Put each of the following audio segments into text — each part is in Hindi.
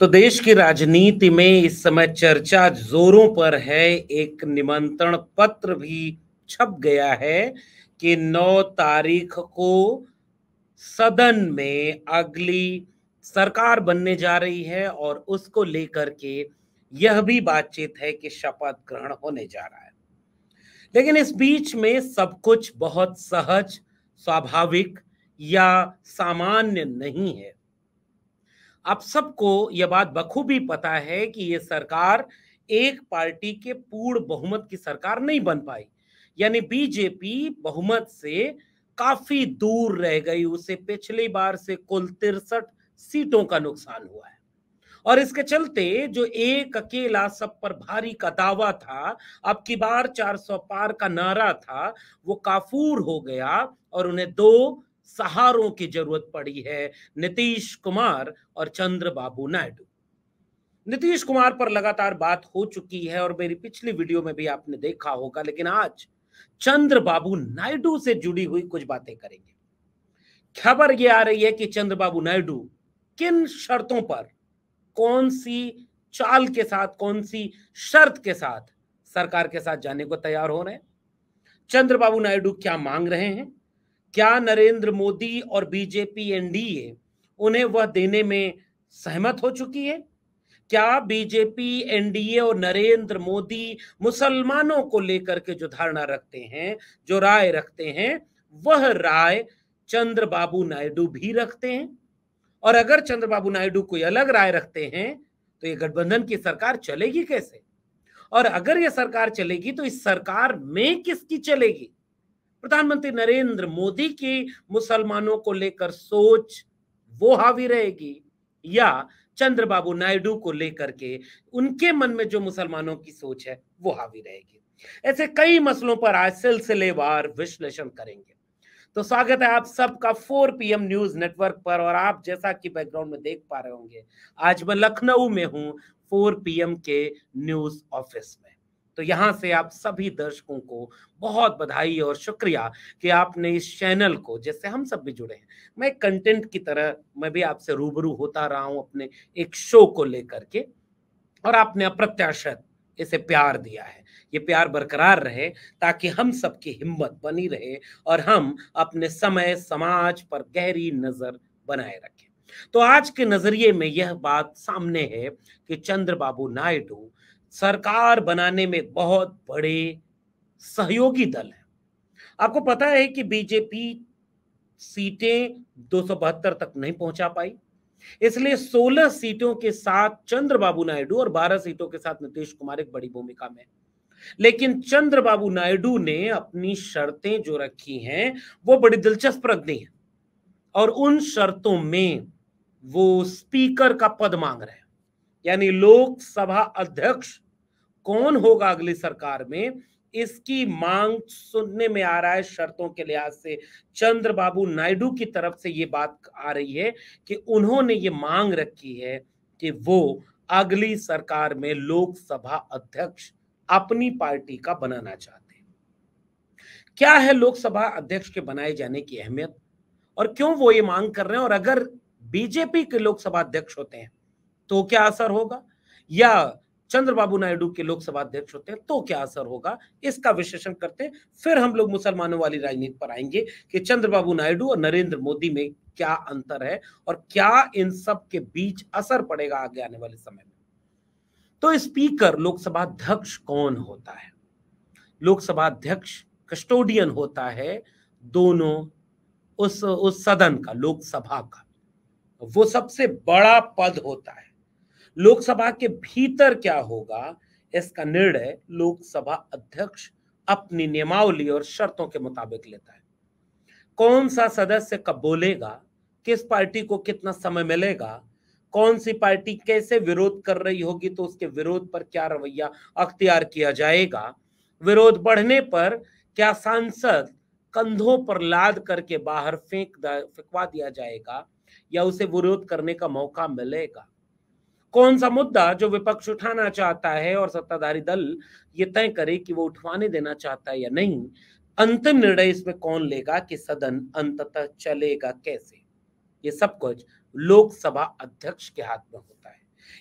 तो देश की राजनीति में इस समय चर्चा जोरों पर है एक निमंत्रण पत्र भी छप गया है कि 9 तारीख को सदन में अगली सरकार बनने जा रही है और उसको लेकर के यह भी बातचीत है कि शपथ ग्रहण होने जा रहा है लेकिन इस बीच में सब कुछ बहुत सहज स्वाभाविक या सामान्य नहीं है आप सबको यह बात बखूबी पता है कि ये सरकार एक पार्टी के पूर्ण बहुमत की सरकार नहीं बन पाई यानी बीजेपी बहुमत से काफी दूर रह गई उसे पिछली बार से कुल तिरसठ सीटों का नुकसान हुआ है और इसके चलते जो एक अकेला सब पर भारी का दावा था अब की बार 400 पार का नारा था वो काफूर हो गया और उन्हें दो सहारों की जरूरत पड़ी है नीतीश कुमार और चंद्र बाबू नायडू नीतीश कुमार पर लगातार बात हो चुकी है और मेरी पिछली वीडियो में भी आपने देखा होगा लेकिन आज चंद्र बाबू नायडू से जुड़ी हुई कुछ बातें करेंगे खबर यह आ रही है कि चंद्र बाबू नायडू किन शर्तों पर कौन सी चाल के साथ कौन सी शर्त के साथ सरकार के साथ जाने को तैयार हो रहे हैं चंद्र बाबू नायडू क्या मांग रहे हैं क्या नरेंद्र मोदी और बीजेपी एनडीए उन्हें वह देने में सहमत हो चुकी है क्या बीजेपी एनडीए और नरेंद्र मोदी मुसलमानों को लेकर के जो धारणा रखते हैं जो राय रखते हैं वह राय चंद्र बाबू नायडू भी रखते हैं और अगर चंद्र बाबू नायडू कोई अलग राय रखते हैं तो ये गठबंधन की सरकार चलेगी कैसे और अगर ये सरकार चलेगी तो इस सरकार में किसकी चलेगी प्रधानमंत्री नरेंद्र मोदी की मुसलमानों को लेकर सोच वो हावी रहेगी या चंद्रबाबू नायडू को लेकर के उनके मन में जो मुसलमानों की सोच है वो हावी रहेगी ऐसे कई मसलों पर आज सिलसिलेवार विश्लेषण करेंगे तो स्वागत है आप सबका 4 पीएम न्यूज नेटवर्क पर और आप जैसा कि बैकग्राउंड में देख पा रहे होंगे आज मैं लखनऊ में हूं 4 पीएम के न्यूज ऑफिस में तो यहाँ से आप सभी दर्शकों को बहुत बधाई और शुक्रिया कि आपने इस चैनल को जैसे हम सब भी जुड़े हैं मैं कंटेंट की तरह मैं भी आपसे रूबरू होता रहा हूँ अपने एक शो को लेकर के और आपने अप्रत्याशित इसे प्यार दिया है ये प्यार बरकरार रहे ताकि हम सबकी हिम्मत बनी रहे और हम अपने समय समाज पर गहरी नजर बनाए रखें तो आज के नजरिए में यह बात सामने है कि चंद्र बाबू नायडू सरकार बनाने में बहुत बड़े सहयोगी दल है आपको पता है कि बीजेपी सीटें दो तक नहीं पहुंचा पाई इसलिए 16 सीटों के साथ चंद्रबाबू नायडू और 12 सीटों के साथ नीतीश कुमार एक बड़ी भूमिका में लेकिन चंद्रबाबू नायडू ने अपनी शर्तें जो रखी हैं वो बड़ी दिलचस्प रख दी हैं और उन शर्तों में वो स्पीकर का पद मांग रहे हैं यानी लोकसभा अध्यक्ष कौन होगा अगली सरकार में इसकी मांग सुनने में आ रहा है शर्तों के लिहाज से चंद्रबाबू नायडू की तरफ से ये बात आ रही है कि उन्होंने ये मांग रखी है कि वो अगली सरकार में लोकसभा अध्यक्ष अपनी पार्टी का बनाना चाहते हैं क्या है लोकसभा अध्यक्ष के बनाए जाने की अहमियत और क्यों वो ये मांग कर रहे हैं और अगर बीजेपी के लोकसभा अध्यक्ष होते हैं तो क्या असर होगा या चंद्रबाबू नायडू के लोकसभा अध्यक्ष होते हैं तो क्या असर होगा इसका विश्लेषण करते हैं फिर हम लोग मुसलमानों वाली राजनीति पर आएंगे कि चंद्रबाबू नायडू और नरेंद्र मोदी में क्या अंतर है और क्या इन सब के बीच असर पड़ेगा आगे आने वाले समय में तो स्पीकर लोकसभा अध्यक्ष कौन होता है लोकसभा अध्यक्ष कस्टोडियन होता है दोनों उस उस सदन का लोकसभा का वो सबसे बड़ा पद होता है लोकसभा के भीतर क्या होगा इसका निर्णय लोकसभा अध्यक्ष अपनी नियमावली और शर्तों के मुताबिक लेता है कौन सा सदस्य कब बोलेगा किस पार्टी को कितना समय मिलेगा कौन सी पार्टी कैसे विरोध कर रही होगी तो उसके विरोध पर क्या रवैया अख्तियार किया जाएगा विरोध बढ़ने पर क्या सांसद कंधों पर लाद करके बाहर फेंक फेंकवा दिया जाएगा या उसे विरोध करने का मौका मिलेगा कौन सा मुद्दा जो विपक्ष उठाना चाहता है और सत्ताधारी दल ये तय करे कि वो उठवाने देना चाहता है या नहीं अंतिम निर्णय इसमें कौन लेगा कि सदन अंततः चलेगा कैसे ये सब कुछ लोकसभा अध्यक्ष के हाथ में होता है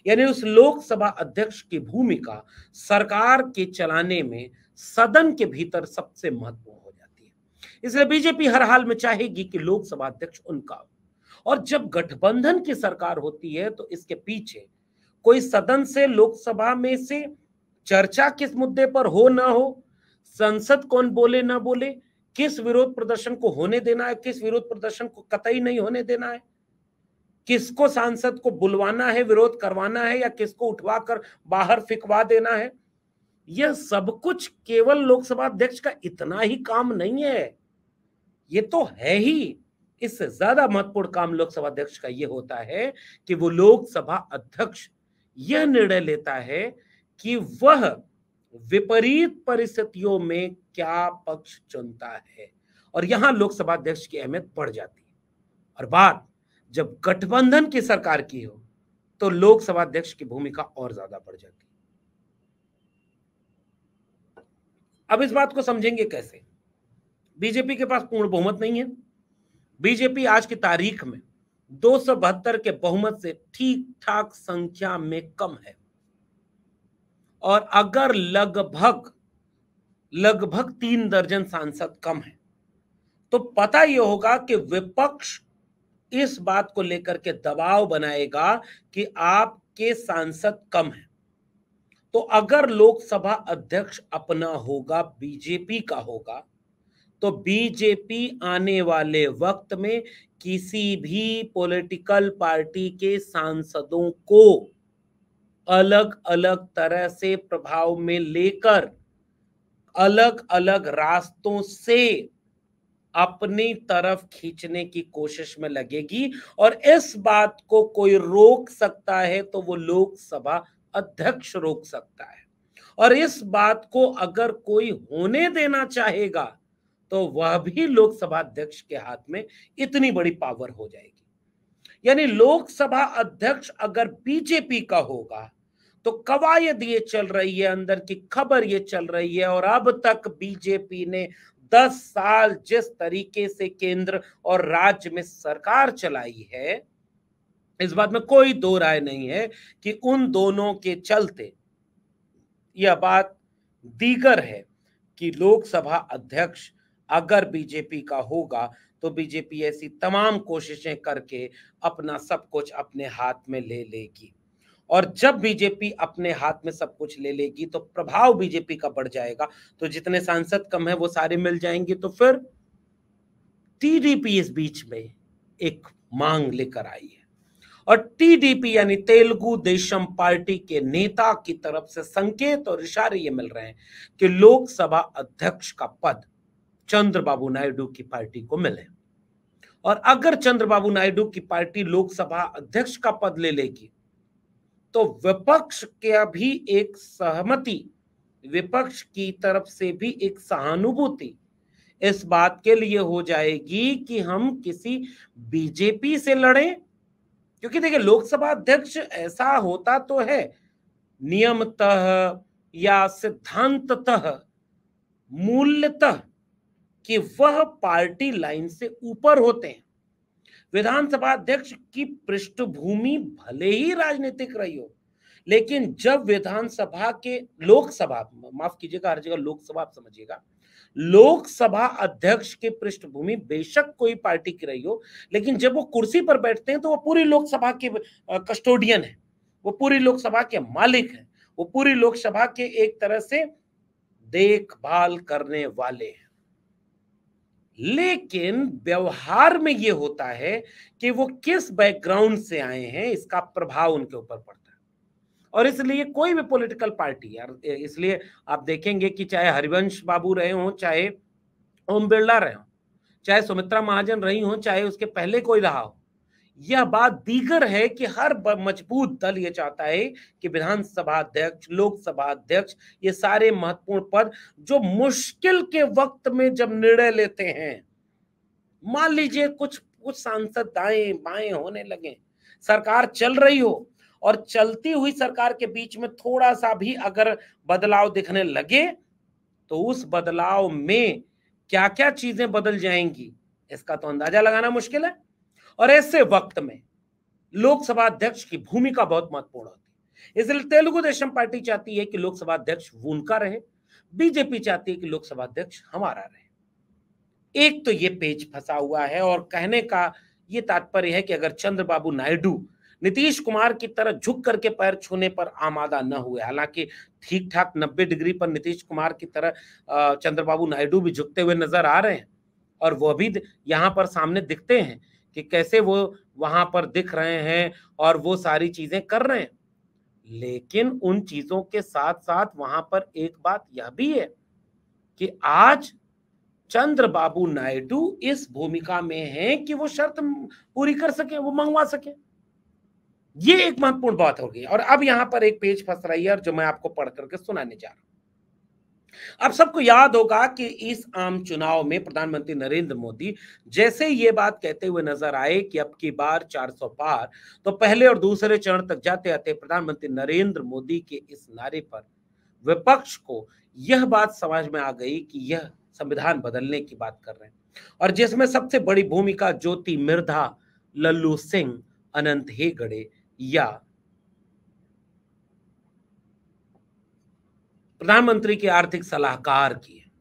यानी उस लोकसभा अध्यक्ष की भूमिका सरकार के चलाने में सदन के भीतर सबसे महत्वपूर्ण हो जाती है इसलिए बीजेपी हर हाल में चाहेगी कि लोकसभा अध्यक्ष उनका हो और जब गठबंधन की सरकार होती है तो इसके पीछे कोई सदन से लोकसभा में से चर्चा किस मुद्दे पर हो ना हो संसद कौन बोले ना बोले किस विरोध प्रदर्शन को होने देना है किस विरोध प्रदर्शन को कतई नहीं होने देना है किसको सांसद को बुलवाना है विरोध करवाना है या किसको उठवा कर बाहर फिकवा देना है यह सब कुछ केवल लोकसभा अध्यक्ष का इतना ही काम नहीं है ये तो है ही इससे ज्यादा महत्वपूर्ण काम लोकसभा अध्यक्ष का यह होता है कि वो लोकसभा अध्यक्ष यह निर्णय लेता है कि वह विपरीत परिस्थितियों में क्या पक्ष चुनता है और यहां लोकसभा अध्यक्ष की अहमियत बढ़ जाती है और बात जब गठबंधन की सरकार की हो तो लोकसभा अध्यक्ष की भूमिका और ज्यादा बढ़ जाती है अब इस बात को समझेंगे कैसे बीजेपी के पास पूर्ण बहुमत नहीं है बीजेपी आज की तारीख में दो के बहुमत से ठीक ठाक संख्या में कम है और अगर लगभग लगभग तीन दर्जन सांसद कम है तो पता यह होगा कि विपक्ष इस बात को लेकर के दबाव बनाएगा कि आपके सांसद कम है तो अगर लोकसभा अध्यक्ष अपना होगा बीजेपी का होगा तो बीजेपी आने वाले वक्त में किसी भी पॉलिटिकल पार्टी के सांसदों को अलग अलग तरह से प्रभाव में लेकर अलग अलग रास्तों से अपनी तरफ खींचने की कोशिश में लगेगी और इस बात को कोई रोक सकता है तो वो लोकसभा अध्यक्ष रोक सकता है और इस बात को अगर कोई होने देना चाहेगा तो वह भी लोकसभा अध्यक्ष के हाथ में इतनी बड़ी पावर हो जाएगी यानी लोकसभा अध्यक्ष अगर बीजेपी का होगा तो कवायद ये चल रही है अंदर की खबर ये चल रही है और अब तक बीजेपी ने दस साल जिस तरीके से केंद्र और राज्य में सरकार चलाई है इस बात में कोई दो राय नहीं है कि उन दोनों के चलते यह बात दीगर है कि लोकसभा अध्यक्ष अगर बीजेपी का होगा तो बीजेपी ऐसी तमाम कोशिशें करके अपना सब कुछ अपने हाथ में ले लेगी और जब बीजेपी अपने हाथ में सब कुछ ले लेगी तो प्रभाव बीजेपी का बढ़ जाएगा तो जितने सांसद कम है वो सारे मिल जाएंगे तो फिर टीडीपी इस बीच में एक मांग लेकर आई है और टीडीपी यानी तेलुगु देशम पार्टी के नेता की तरफ से संकेत और इशारे ये मिल रहे हैं कि लोकसभा अध्यक्ष का पद चंद्र बाबू नायडू की पार्टी को मिले और अगर चंद्रबाबू नायडू की पार्टी लोकसभा अध्यक्ष का पद ले लेगी तो विपक्ष के भी एक सहमति विपक्ष की तरफ से भी एक सहानुभूति इस बात के लिए हो जाएगी कि हम किसी बीजेपी से लड़े क्योंकि देखिए लोकसभा अध्यक्ष ऐसा होता तो है नियमतः या सिद्धांततः मूल्यतः कि वह पार्टी लाइन से ऊपर होते हैं विधानसभा अध्यक्ष की पृष्ठभूमि भले ही राजनीतिक रही हो लेकिन जब विधानसभा के लोकसभा माफ कीजिएगा हर जगह लोकसभा आप समझिएगा लोकसभा अध्यक्ष की पृष्ठभूमि बेशक कोई पार्टी की रही हो लेकिन जब वो कुर्सी पर बैठते हैं तो वो पूरी लोकसभा के कस्टोडियन है वो पूरी लोकसभा के मालिक है वो पूरी लोकसभा के एक तरह से देखभाल करने वाले हैं लेकिन व्यवहार में ये होता है कि वो किस बैकग्राउंड से आए हैं इसका प्रभाव उनके ऊपर पड़ता है और इसलिए कोई भी पॉलिटिकल पार्टी यार इसलिए आप देखेंगे कि चाहे हरिवंश बाबू रहे हों चाहे ओम बिरला रहे हों चाहे सुमित्रा महाजन रही हों चाहे उसके पहले कोई रहा हो यह बात दीगर है कि हर मजबूत दल यह चाहता है कि विधानसभा अध्यक्ष लोकसभा अध्यक्ष ये सारे महत्वपूर्ण पद जो मुश्किल के वक्त में जब निर्णय लेते हैं मान लीजिए कुछ कुछ सांसद दाएं बाएं होने लगे सरकार चल रही हो और चलती हुई सरकार के बीच में थोड़ा सा भी अगर बदलाव दिखने लगे तो उस बदलाव में क्या क्या चीजें बदल जाएंगी इसका तो अंदाजा लगाना मुश्किल है और ऐसे वक्त में लोकसभा अध्यक्ष की भूमिका बहुत महत्वपूर्ण होती है इसलिए तेलुगु देशम पार्टी चाहती है कि लोकसभा अध्यक्ष उनका रहे बीजेपी चाहती है कि लोकसभा अध्यक्ष हमारा रहे एक तो ये पेज फंसा हुआ है और कहने का ये तात्पर्य है कि अगर चंद्रबाबू नायडू नीतीश कुमार की तरह झुक करके पैर छूने पर आमादा न हुए हालांकि ठीक ठाक 90 डिग्री पर नीतीश कुमार की तरह चंद्रबाबू नायडू भी झुकते हुए नजर आ रहे हैं और वो अभी यहाँ पर सामने दिखते हैं कि कैसे वो वहां पर दिख रहे हैं और वो सारी चीजें कर रहे हैं लेकिन उन चीजों के साथ साथ वहां पर एक बात यह भी है कि आज चंद्र बाबू नायडू इस भूमिका में हैं कि वो शर्त पूरी कर सके वो मंगवा सके ये एक महत्वपूर्ण बात होगी और अब यहां पर एक पेज फंस रही है और जो मैं आपको पढ़ करके सुनाने जा रहा हूं अब सबको याद होगा कि इस आम चुनाव में प्रधानमंत्री नरेंद्र मोदी जैसे ये बात कहते हुए नजर आए कि अब की बार 400 पार तो पहले और दूसरे चरण तक जाते आते प्रधानमंत्री नरेंद्र मोदी के इस नारे पर विपक्ष को यह बात समझ में आ गई कि यह संविधान बदलने की बात कर रहे हैं और जिसमें सबसे बड़ी भूमिका ज्योति मिर्धा लल्लू सिंह अनंत हेगड़े या प्रधानमंत्री के आर्थिक सलाहकार की है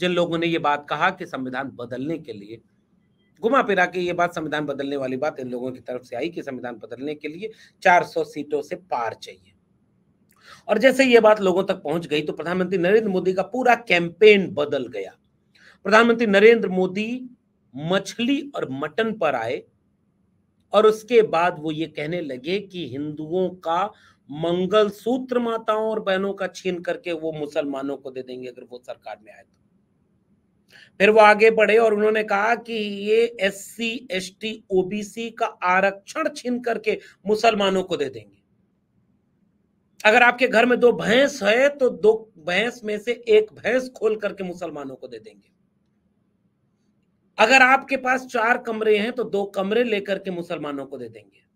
जिन लोगों ने ये बात कहा कि संविधान बदलने के लिए घुमा फिरा के ये बात संविधान बदलने वाली बात इन लोगों की तरफ से आई कि संविधान बदलने के लिए 400 सीटों से पार चाहिए और जैसे ये बात लोगों तक पहुंच गई तो प्रधानमंत्री नरेंद्र मोदी का पूरा कैंपेन बदल गया प्रधानमंत्री नरेंद्र मोदी मछली और मटन पर आए और उसके बाद वो ये कहने लगे कि हिंदुओं का मंगल सूत्र माताओं और बहनों का छीन करके वो मुसलमानों को दे देंगे अगर वो सरकार में आए तो फिर वो आगे बढ़े और उन्होंने कहा कि ये S C S T OBC का आरक्षण छीन करके मुसलमानों को दे देंगे अगर आपके घर में दो भैंस है तो दो भैंस में से एक भैंस खोल करके मुसलमानों को दे देंगे अगर आपके पास चार कमरे हैं तो दो कमरे लेकर के मुसलमानों को दे देंगे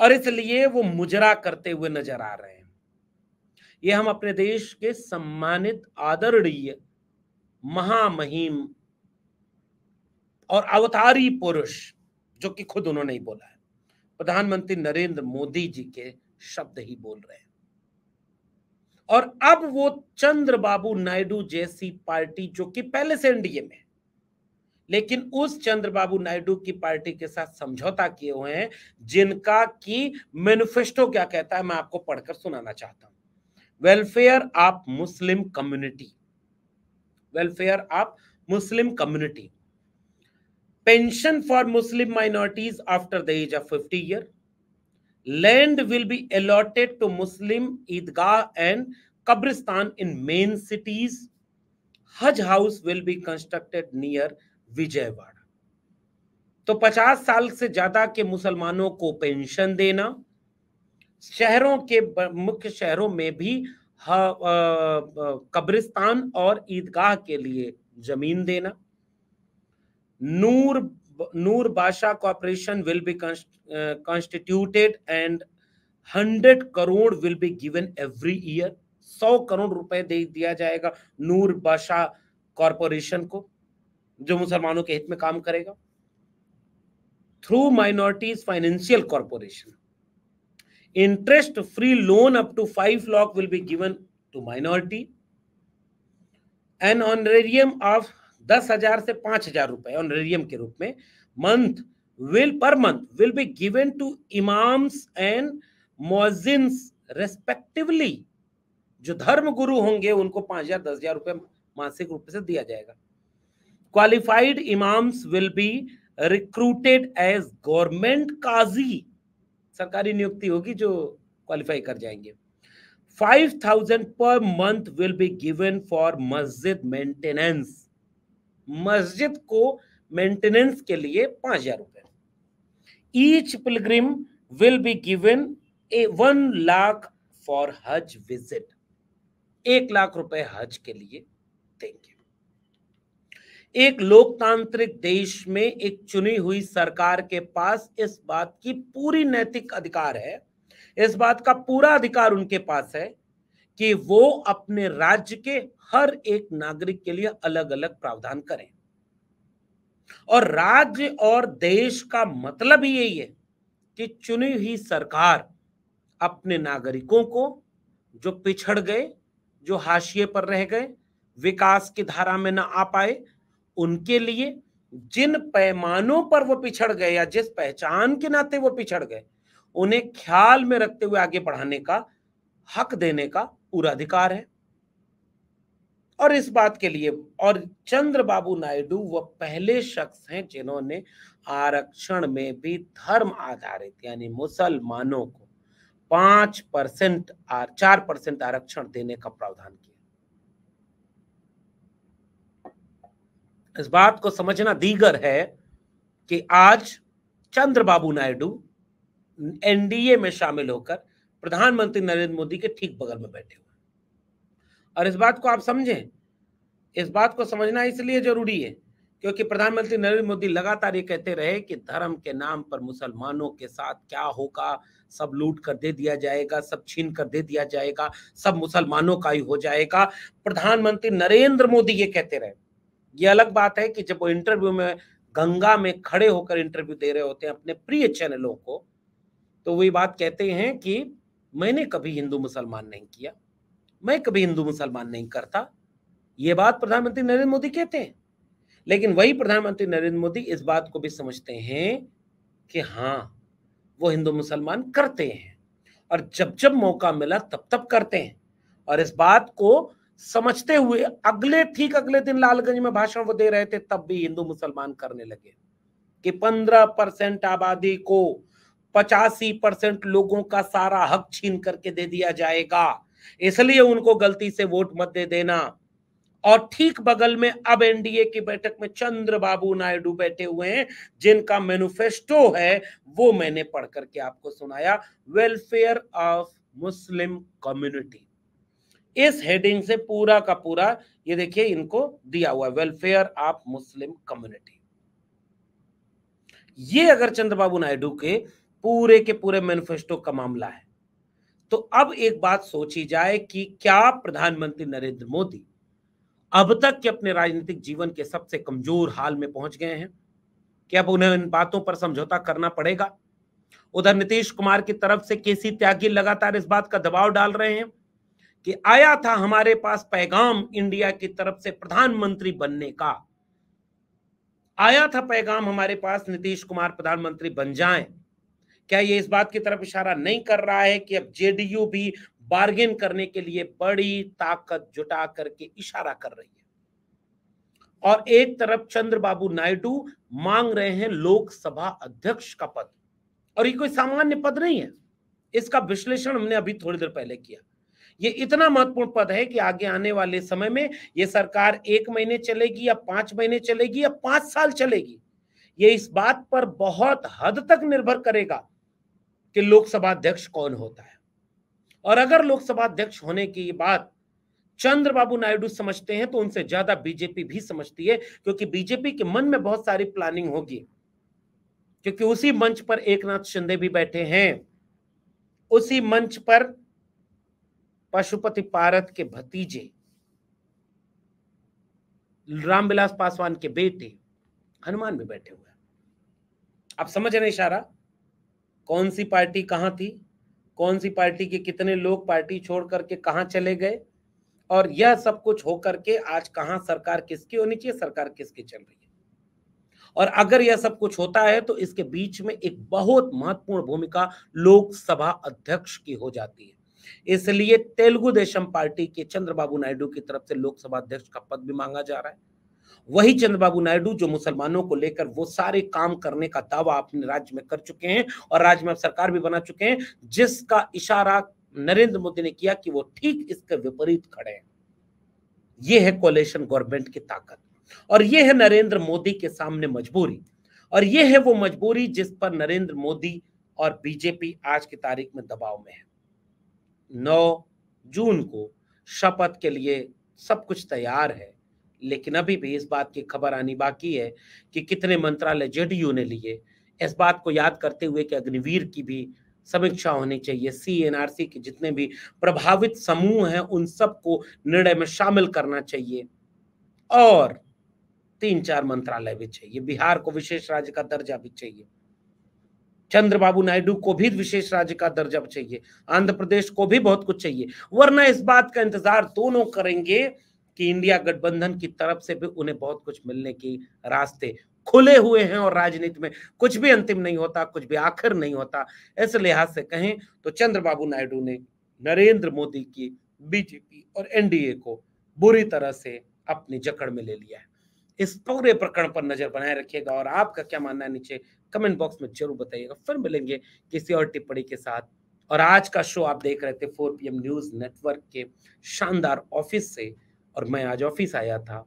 और इसलिए वो मुजरा करते हुए नजर आ रहे हैं ये हम अपने देश के सम्मानित आदरणीय महामहिम और अवतारी पुरुष जो कि खुद उन्होंने ही बोला है प्रधानमंत्री नरेंद्र मोदी जी के शब्द ही बोल रहे हैं और अब वो चंद्र बाबू नायडू जैसी पार्टी जो कि पहले से एनडीए में लेकिन उस चंद्रबाबू नायडू की पार्टी के साथ समझौता किए हुए हैं जिनका की मैनिफेस्टो क्या कहता है मैं आपको पढ़कर सुनाना चाहता हूं welfare of Muslim community welfare of Muslim community pension for Muslim minorities after the age of fifty year land will be allotted to Muslim ईदगाह एंड कब्रिस्तान in main cities Haj house will be constructed near Vijayawada तो 50 साल से ज्यादा के मुसलमानों को पेंशन देना शहरों के मुख्य शहरों में भी कब्रिस्तान और ईदगाह के लिए जमीन देना Noor Noor Badshah corporation will be constituted and hundred crore will be given every year सौ करोड़ रुपए दे दिया जाएगा नूर बादशाह कॉरपोरेशन को जो मुसलमानों के हित में काम करेगा through minorities financial corporation interest free loan up to five lakh will be given to minority an honorarium of दस हजार से पांच हजार रुपए ऑनरेरियम के रूप में month will per month will be given to imams and muazzins respectively जो धर्म गुरु होंगे उनको पांच हजार दस हजार रुपए मासिक रूप से दिया जाएगा qualified imam will be recruited as government qazi सरकारी नियुक्ति होगी जो क्वालिफाई कर जाएंगे five thousand per month will be given for masjid maintenance मस्जिद को मेंटेनेंस के लिए पांच हजार रुपए each pilgrim will be given a one lakh for Haj visit एक लाख रुपए हज के लिए देंगे एक लोकतांत्रिक देश में एक चुनी हुई सरकार के पास इस बात की पूरी नैतिक अधिकार है इस बात का पूरा अधिकार उनके पास है कि वो अपने राज्य के हर एक नागरिक के लिए अलग अलग प्रावधान करें और राज्य और देश का मतलब ही यही है कि चुनी हुई सरकार अपने नागरिकों को जो पिछड़ गए जो हाशिए पर रह गए विकास की धारा में ना आ पाए उनके लिए जिन पैमानों पर वो पिछड़ गए या जिस पहचान के नाते वो पिछड़ गए उन्हें ख्याल में रखते हुए आगे बढ़ाने का हक देने का पूरा अधिकार है और इस बात के लिए और चंद्र बाबू नायडू वह पहले शख्स हैं जिन्होंने आरक्षण में भी धर्म आधारित यानी मुसलमानों को पांच परसेंट चार परसेंट आरक्षण देने का प्रावधान किया इस बात को समझना दीगर है कि आज चंद्रबाबू नायडू एनडीए में शामिल होकर प्रधानमंत्री नरेंद्र मोदी के ठीक बगल में बैठे हुए और इस बात को आप समझें इस बात को समझना इसलिए जरूरी है क्योंकि प्रधानमंत्री नरेंद्र मोदी लगातार ये कहते रहे कि धर्म के नाम पर मुसलमानों के साथ क्या होगा सब लूट कर दे दिया जाएगा सब छीन कर दे दिया जाएगा सब मुसलमानों का ही हो जाएगा प्रधानमंत्री नरेंद्र मोदी ये कहते रहे ये अलग बात है कि जब वो इंटरव्यू में गंगा में खड़े होकर इंटरव्यू दे रहे होते हैं अपने प्रिय चैनलों को तो वो ये बात कहते हैं कि मैंने कभी हिंदू मुसलमान नहीं किया मैं कभी हिंदू मुसलमान नहीं करता ये बात प्रधानमंत्री नरेंद्र मोदी कहते हैं लेकिन वही प्रधानमंत्री नरेंद्र मोदी इस बात को भी समझते हैं कि हाँ वो हिंदू मुसलमान करते हैं और जब जब मौका मिला तब तब करते हैं और इस बात को समझते हुए अगले ठीक अगले दिन लालगंज में भाषण वो दे रहे थे तब भी हिंदू मुसलमान करने लगे कि पंद्रह परसेंट आबादी को पचासी परसेंट लोगों का सारा हक छीन करके दे दिया जाएगा इसलिए उनको गलती से वोट मत दे देना और ठीक बगल में अब एनडीए की बैठक में चंद्र बाबू नायडू बैठे हुए हैं जिनका मैनिफेस्टो है वो मैंने पढ़ करके आपको सुनाया वेलफेयर ऑफ मुस्लिम कम्युनिटी इस हेडिंग से पूरा का पूरा ये देखिए इनको दिया हुआ वेलफेयर ऑफ मुस्लिम कम्युनिटी ये अगर चंद्रबाबू नायडू के पूरे के पूरे मैनिफेस्टो का मामला है तो अब एक बात सोची जाए कि क्या प्रधानमंत्री नरेंद्र मोदी अब तक के अपने राजनीतिक जीवन के सबसे कमजोर हाल में पहुंच गए हैं कि अब उन्हें इन बातों पर समझौता करना पड़ेगा उधर नीतीश कुमार की तरफ से केसी त्यागी लगातार इस बात का दबाव डाल रहे हैं कि आया था हमारे पास पैगाम इंडिया की तरफ से प्रधानमंत्री बनने का आया था पैगाम हमारे पास नीतीश कुमार प्रधानमंत्री बन जाएं क्या ये इस बात की तरफ इशारा नहीं कर रहा है कि अब जेडीयू भी बार्गेन करने के लिए बड़ी ताकत जुटा करके इशारा कर रही है और एक तरफ चंद्रबाबू नायडू मांग रहे हैं लोकसभा अध्यक्ष का पद और ये कोई सामान्य पद नहीं है इसका विश्लेषण हमने अभी थोड़ी देर पहले किया ये इतना महत्वपूर्ण पद है कि आगे आने वाले समय में ये सरकार एक महीने चलेगी या पांच महीने चलेगी या पांच साल चलेगी ये इस बात पर बहुत हद तक निर्भर करेगा कि लोकसभा अध्यक्ष कौन होता है और अगर लोकसभा अध्यक्ष होने की बात चंद्रबाबू नायडू समझते हैं तो उनसे ज्यादा बीजेपी भी समझती है क्योंकि बीजेपी के मन में बहुत सारी प्लानिंग होगी क्योंकि उसी मंच पर एक नाथ शिंदे भी बैठे हैं उसी मंच पर पशुपति पारत के भतीजे रामविलास पासवान के बेटे हनुमान भी बैठे हुए आप समझ रहे इशारा कौन सी पार्टी कहाँ थी कौन सी पार्टी के कितने लोग पार्टी छोड़ करके कहा चले गए और यह सब कुछ होकर के आज कहा सरकार किसकी होनी चाहिए सरकार किसकी चल रही है और अगर यह सब कुछ होता है तो इसके बीच में एक बहुत महत्वपूर्ण भूमिका लोकसभा अध्यक्ष की हो जाती है इसलिए तेलुगु देशम पार्टी के चंद्रबाबू नायडू की तरफ से लोकसभा अध्यक्ष का पद भी मांगा जा रहा है वही चंद्रबाबू नायडू जो मुसलमानों को लेकर वो सारे काम करने का दावा अपने राज्य में कर चुके हैं और राज्य में सरकार भी बना चुके हैं जिसका इशारा नरेंद्र मोदी ने किया कि वो ठीक इसके विपरीत खड़े हैं ये है कोलेशन गवर्नमेंट की ताकत और ये है नरेंद्र मोदी के सामने मजबूरी और ये है वो मजबूरी जिस पर नरेंद्र मोदी और बीजेपी आज की तारीख में दबाव में है नौ जून को शपथ के लिए सब कुछ तैयार है लेकिन अभी भी इस बात की खबर आनी बाकी है कि कितने मंत्रालय जेडीयू ने लिए इस बात को याद करते हुए कि अग्निवीर की भी समीक्षा होनी चाहिए सी के जितने भी प्रभावित समूह हैं उन सबको निर्णय में शामिल करना चाहिए और तीन चार मंत्रालय भी चाहिए बिहार को विशेष राज्य का दर्जा भी चाहिए चंद्रबाबू नायडू को भी विशेष राज्य का दर्जा चाहिए आंध्र प्रदेश को भी बहुत कुछ चाहिए वरना इस बात का इंतजार दोनों करेंगे कि इंडिया गठबंधन की तरफ से भी उन्हें बहुत कुछ मिलने की रास्ते खुले हुए हैं और राजनीति में कुछ भी अंतिम नहीं होता कुछ भी आखिर नहीं होता इस लिहाज से कहें तो चंद्रबाबू नायडू ने नरेंद्र मोदी की बीजेपी और एनडीए को बुरी तरह से अपनी जकड़ में ले लिया है इस पूरे प्रकरण पर नजर बनाए रखिएगा और आपका क्या मानना है नीचे कमेंट बॉक्स में जरूर बताइएगा फिर मिलेंगे किसी और टिप्पणी के साथ और आज का शो आप देख रहे थे फोर पी न्यूज नेटवर्क के शानदार ऑफिस से और मैं आज ऑफिस आया था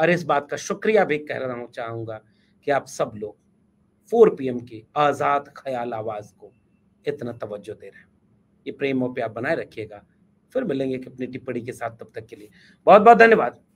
और इस बात का शुक्रिया भी कह रहा हूँ चाहूँगा कि आप सब लोग पी एम की आज़ाद ख्याल आवाज़ को इतना तवज्जो दे रहे हैं ये प्रेम और आप बनाए रखिएगा फिर मिलेंगे अपनी टिप्पणी के साथ तब तक के लिए बहुत बहुत धन्यवाद